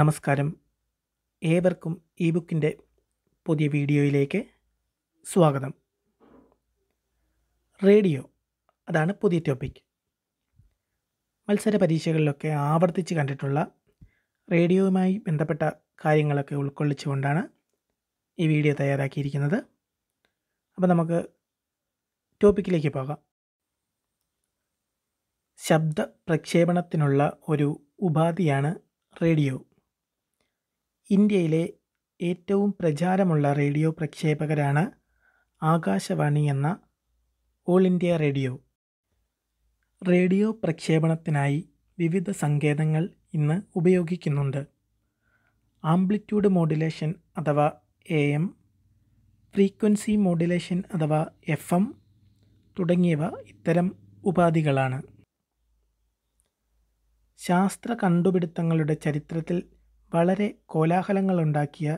നമസ്കാരം ഏവർക്കും ഈ ബുക്കിൻ്റെ പുതിയ വീഡിയോയിലേക്ക് സ്വാഗതം റേഡിയോ അതാണ് പുതിയ ടോപ്പിക് മത്സര പരീക്ഷകളിലൊക്കെ ആവർത്തിച്ച് കണ്ടിട്ടുള്ള റേഡിയോയുമായി ബന്ധപ്പെട്ട കാര്യങ്ങളൊക്കെ ഉൾക്കൊള്ളിച്ചുകൊണ്ടാണ് ഈ വീഡിയോ തയ്യാറാക്കിയിരിക്കുന്നത് അപ്പോൾ നമുക്ക് ടോപ്പിക്കിലേക്ക് പോകാം ശബ്ദ പ്രക്ഷേപണത്തിനുള്ള ഒരു ഉപാധിയാണ് റേഡിയോ ഇന്ത്യയിലെ ഏറ്റവും പ്രചാരമുള്ള റേഡിയോ പ്രക്ഷേപകരാണ് ആകാശവാണി എന്ന ഓൾ ഇന്ത്യ റേഡിയോ റേഡിയോ പ്രക്ഷേപണത്തിനായി വിവിധ സങ്കേതങ്ങൾ ഇന്ന് ഉപയോഗിക്കുന്നുണ്ട് ആംപ്ലിറ്റ്യൂഡ് മോഡുലേഷൻ അഥവാ എ എം ഫ്രീക്വൻസി മോഡുലേഷൻ അഥവാ എഫ് എം തുടങ്ങിയവ ഇത്തരം ഉപാധികളാണ് ശാസ്ത്ര കണ്ടുപിടുത്തങ്ങളുടെ ചരിത്രത്തിൽ വളരെ ഉണ്ടാക്കിയ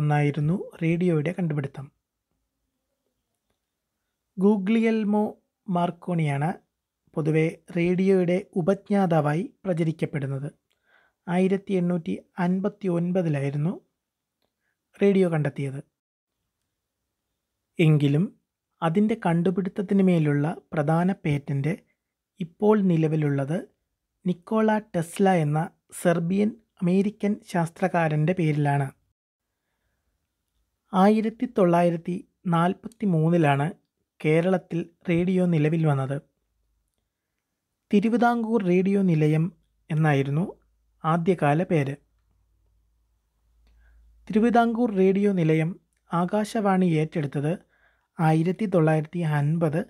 ഒന്നായിരുന്നു റേഡിയോയുടെ കണ്ടുപിടുത്തം ഗൂഗ്ലിയൽമോ മാർക്കോണിയാണ് പൊതുവെ റേഡിയോയുടെ ഉപജ്ഞാതാവായി പ്രചരിക്കപ്പെടുന്നത് ആയിരത്തി എണ്ണൂറ്റി അൻപത്തി ഒൻപതിലായിരുന്നു റേഡിയോ കണ്ടെത്തിയത് എങ്കിലും അതിൻ്റെ കണ്ടുപിടുത്തത്തിന് മേലുള്ള പ്രധാന പേറ്റൻ്റ് ഇപ്പോൾ നിലവിലുള്ളത് നിക്കോള ടെസ്ല എന്ന സെർബിയൻ അമേരിക്കൻ ശാസ്ത്രകാരൻ്റെ പേരിലാണ് ആയിരത്തി തൊള്ളായിരത്തി നാൽപ്പത്തി മൂന്നിലാണ് കേരളത്തിൽ റേഡിയോ നിലവിൽ വന്നത് തിരുവിതാംകൂർ റേഡിയോ നിലയം എന്നായിരുന്നു ആദ്യകാല പേര് തിരുവിതാംകൂർ റേഡിയോ നിലയം ആകാശവാണി ഏറ്റെടുത്തത് ആയിരത്തി തൊള്ളായിരത്തി അൻപത്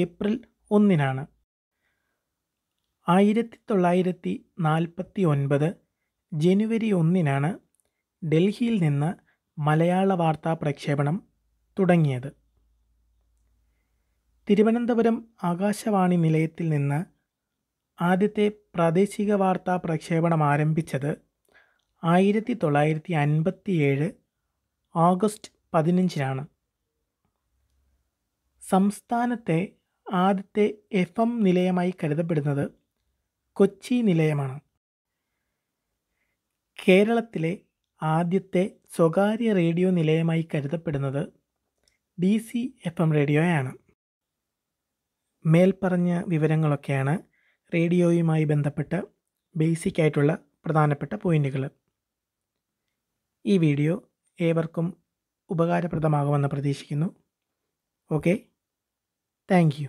ഏപ്രിൽ ഒന്നിനാണ് ആയിരത്തി തൊള്ളായിരത്തി നാൽപ്പത്തി ഒൻപത് ജനുവരി ഒന്നിനാണ് ഡൽഹിയിൽ നിന്ന് മലയാള വാർത്താ പ്രക്ഷേപണം തുടങ്ങിയത് തിരുവനന്തപുരം ആകാശവാണി നിലയത്തിൽ നിന്ന് ആദ്യത്തെ പ്രാദേശിക വാർത്താ പ്രക്ഷേപണം ആരംഭിച്ചത് ആയിരത്തി തൊള്ളായിരത്തി അൻപത്തിയേഴ് ഓഗസ്റ്റ് പതിനഞ്ചിനാണ് സംസ്ഥാനത്തെ ആദ്യത്തെ എഫ് എം നിലയമായി കരുതപ്പെടുന്നത് കൊച്ചി നിലയമാണ് കേരളത്തിലെ ആദ്യത്തെ സ്വകാര്യ റേഡിയോ നിലയമായി കരുതപ്പെടുന്നത് ഡി സി എഫ് എം റേഡിയോയാണ് മേൽപ്പറഞ്ഞ വിവരങ്ങളൊക്കെയാണ് റേഡിയോയുമായി ബന്ധപ്പെട്ട ബേസിക് ആയിട്ടുള്ള പ്രധാനപ്പെട്ട പോയിന്റുകൾ ഈ വീഡിയോ ഏവർക്കും ഉപകാരപ്രദമാകുമെന്ന് പ്രതീക്ഷിക്കുന്നു ഓക്കെ താങ്ക്